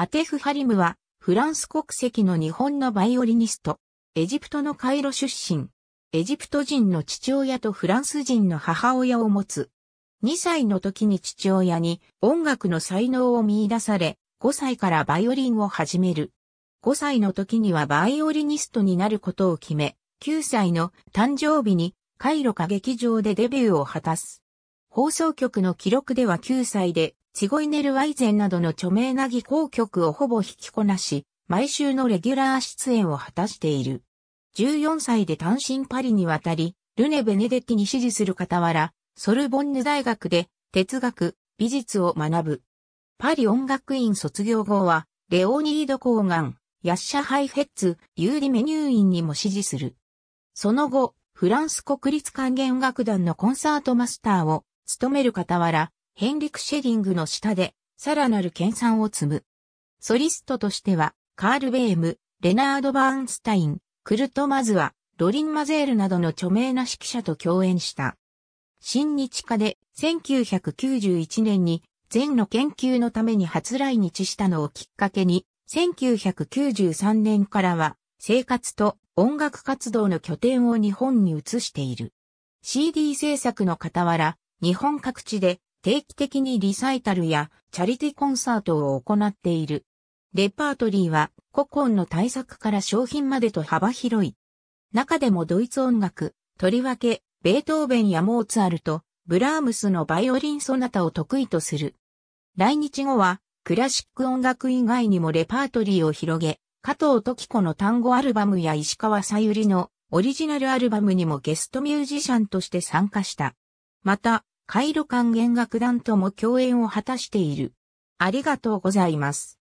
アテフ・ハリムは、フランス国籍の日本のバイオリニスト、エジプトのカイロ出身、エジプト人の父親とフランス人の母親を持つ。2歳の時に父親に音楽の才能を見出され、5歳からバイオリンを始める。5歳の時にはバイオリニストになることを決め、9歳の誕生日にカイロ歌劇場でデビューを果たす。放送局の記録では9歳で、チゴイネル・ワイゼンなどの著名な技巧曲をほぼ引きこなし、毎週のレギュラー出演を果たしている。14歳で単身パリに渡り、ルネ・ベネデッティに支持する傍ら、ソルボンヌ大学で哲学、美術を学ぶ。パリ音楽院卒業後は、レオニード・コーガン、ヤッシャ・ハイフェッツ、ユーリ・メニューインにも支持する。その後、フランス国立管弦楽団のコンサートマスターを勤める傍ら、ヘンリク・シェディングの下で、さらなる研鑽を積む。ソリストとしては、カール・ベーム、レナード・バーンスタイン、クルト・マズワ、ロリン・マゼールなどの著名な指揮者と共演した。新日課で1991年に禅の研究のために初来日したのをきっかけに、1993年からは生活と音楽活動の拠点を日本に移している。CD 制作の傍ら、日本各地で定期的にリサイタルやチャリティコンサートを行っている。レパートリーは古今の大作から商品までと幅広い。中でもドイツ音楽、とりわけ、ベートーベンやモーツァルト、ブラームスのバイオリンソナタを得意とする。来日後は、クラシック音楽以外にもレパートリーを広げ、加藤時子の単語アルバムや石川さゆりのオリジナルアルバムにもゲストミュージシャンとして参加した。また、カイロ管弦楽団とも共演を果たしている。ありがとうございます。